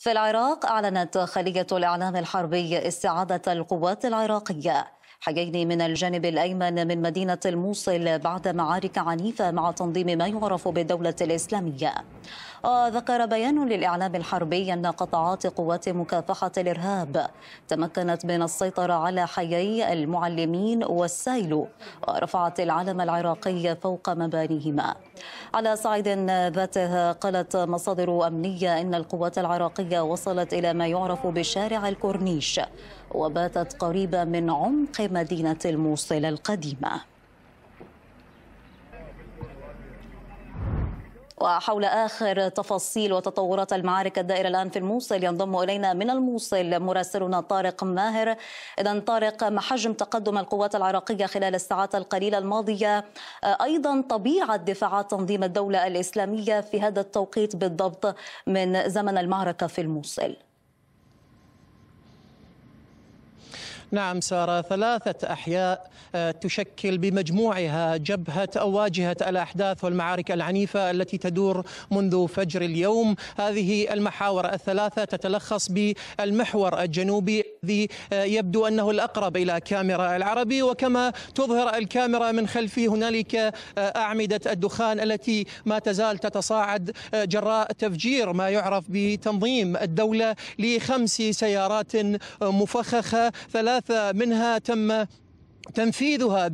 في العراق أعلنت خلية الإعلام الحربي استعادة القوات العراقية حجيني من الجانب الأيمن من مدينة الموصل بعد معارك عنيفة مع تنظيم ما يعرف بالدولة الإسلامية وذكر بيان للإعلام الحربي أن قطاعات قوات مكافحة الإرهاب تمكنت من السيطرة على حيي المعلمين والسايلو ورفعت العلم العراقي فوق مبانيهما على صعيد ذاته قالت مصادر أمنية أن القوات العراقية وصلت إلى ما يعرف بشارع الكورنيش وباتت قريبة من عمق مدينة الموصل القديمة وحول آخر تفاصيل وتطورات المعارك الدائرة الآن في الموصل ينضم إلينا من الموصل مراسلنا طارق ماهر إذا طارق ما حجم تقدم القوات العراقية خلال الساعات القليلة الماضية أيضا طبيعة دفاعات تنظيم الدولة الإسلامية في هذا التوقيت بالضبط من زمن المعركة في الموصل نعم سارة ثلاثة أحياء آه، تشكل بمجموعها جبهة أو واجهة الأحداث والمعارك العنيفة التي تدور منذ فجر اليوم هذه المحاور الثلاثة تتلخص بالمحور الجنوبي الذي آه، يبدو أنه الأقرب إلى كاميرا العربي وكما تظهر الكاميرا من خلفي هنالك آه، أعمدة الدخان التي ما تزال تتصاعد آه، جراء تفجير ما يعرف بتنظيم الدولة لخمس سيارات مفخخة ثلاثة منها تم تنفيذها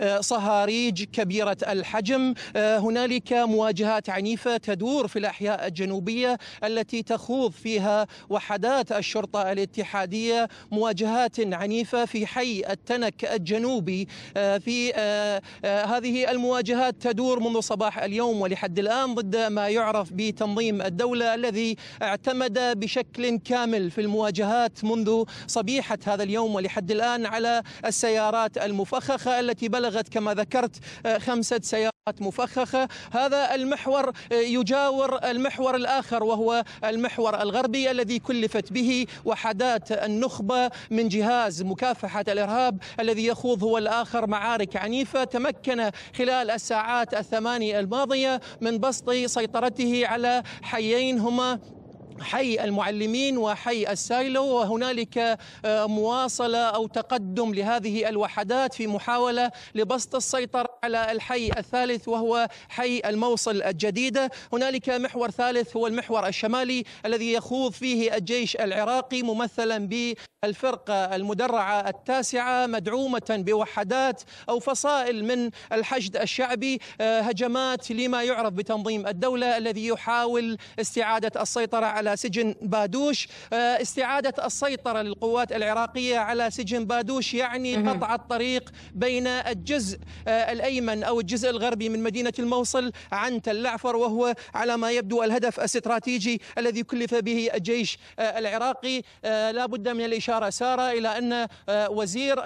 بصهاريج كبيرة الحجم آه، هنالك مواجهات عنيفة تدور في الأحياء الجنوبية التي تخوض فيها وحدات الشرطة الاتحادية مواجهات عنيفة في حي التنك الجنوبي آه، في آه، هذه المواجهات تدور منذ صباح اليوم ولحد الآن ضد ما يعرف بتنظيم الدولة الذي اعتمد بشكل كامل في المواجهات منذ صبيحة هذا اليوم ولحد الآن على السيارات السيارات المفخخة التي بلغت كما ذكرت آه، خمسة سيارات مفخخة هذا المحور آه، يجاور المحور الآخر وهو المحور الغربي الذي كلفت به وحدات النخبة من جهاز مكافحة الإرهاب الذي يخوض هو الآخر معارك عنيفة تمكن خلال الساعات الثمانية الماضية من بسط سيطرته على حيين هما حي المعلمين وحي السايلو وهنالك آه، مواصله او تقدم لهذه الوحدات في محاوله لبسط السيطره على الحي الثالث وهو حي الموصل الجديده، هنالك محور ثالث هو المحور الشمالي الذي يخوض فيه الجيش العراقي ممثلا بالفرقه المدرعه التاسعه مدعومه بوحدات او فصائل من الحشد الشعبي آه، هجمات لما يعرف بتنظيم الدوله الذي يحاول استعاده السيطره على على سجن بادوش آه، استعادة السيطرة للقوات العراقية على سجن بادوش يعني قطع الطريق بين الجزء آه، الأيمن أو الجزء الغربي من مدينة الموصل عن تل العفر وهو على ما يبدو الهدف الاستراتيجي الذي كلف به الجيش آه، العراقي لا بد من الإشارة سارة إلى أن وزير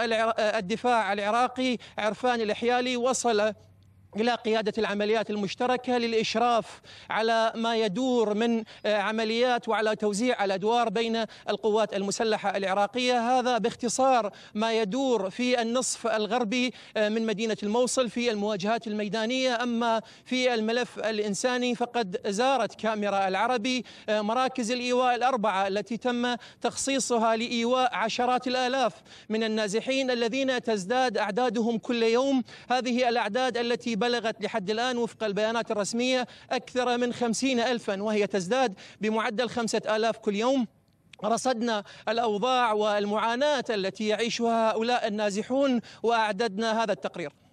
الدفاع العراقي عرفان الإحيالي وصل الى قياده العمليات المشتركه للاشراف على ما يدور من آه، عمليات وعلى توزيع الادوار بين القوات المسلحه العراقيه هذا باختصار ما يدور في النصف الغربي آه، من مدينه الموصل في المواجهات الميدانيه اما في الملف الانساني فقد زارت كاميرا العربي آه، مراكز الايواء الاربعه التي تم تخصيصها لايواء عشرات الالاف من النازحين الذين تزداد اعدادهم كل يوم هذه الاعداد التي بلغت لحد الآن وفق البيانات الرسمية أكثر من خمسين ألفا وهي تزداد بمعدل خمسة آلاف كل يوم رصدنا الأوضاع والمعاناة التي يعيشها هؤلاء النازحون وأعددنا هذا التقرير